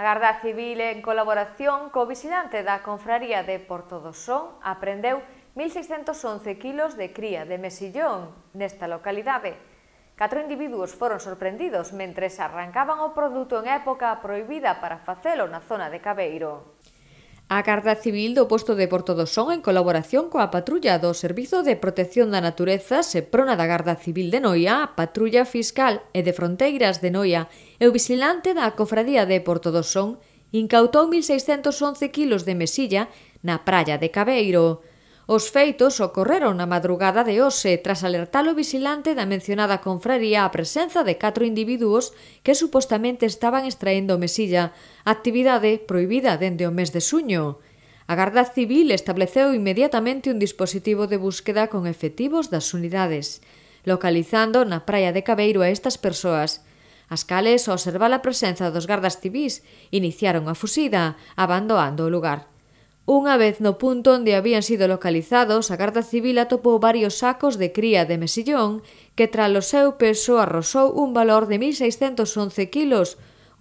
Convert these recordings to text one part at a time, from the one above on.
A Garda Civil, en colaboración co vixilante da confraría de Porto do Son, aprendeu 1.611 kilos de cría de mesillón nesta localidade. Catro individuos foron sorprendidos mentres arrancaban o produto en época proibida para facelo na zona de Cabeiro. A Garda Civil do posto de Porto do Son en colaboración coa patrulla do Servizo de Protección da Natureza prona da Garda Civil de Noia, a patrulla fiscal e de fronteiras de Noia e o vigilante da Cofradía de Porto do Son incautou 1.611 kilos de mesilla na praia de Cabeiro. Os feitos ocorreron na madrugada de hoxe tras alertar o vigilante da mencionada confraría a presenza de catro individuos que supostamente estaban extraendo mesilla, actividade proibida dende o mes de suño. A Garda Civil estableceu inmediatamente un dispositivo de búsqueda con efectivos das unidades, localizando na praia de Cabeiro a estas persoas. As cales, ao observar a presenza dos gardas civis, iniciaron a fuxida, abandonando o lugar. Unha vez no punto onde habían sido localizados, a Garda Civil atopou varios sacos de cría de mesillón que tras o seu peso arrosou un valor de 1.611 kilos,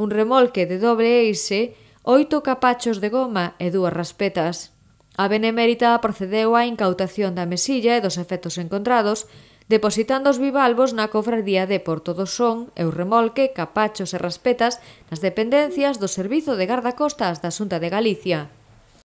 un remolque de doble eixe, oito capachos de goma e dúas raspetas. A Benemérita procedeu á incautación da mesilla e dos efectos encontrados, depositando os bivalvos na cofradía de Porto do Son e o remolque, capachos e raspetas nas dependencias do Servizo de Garda Costas da Xunta de Galicia.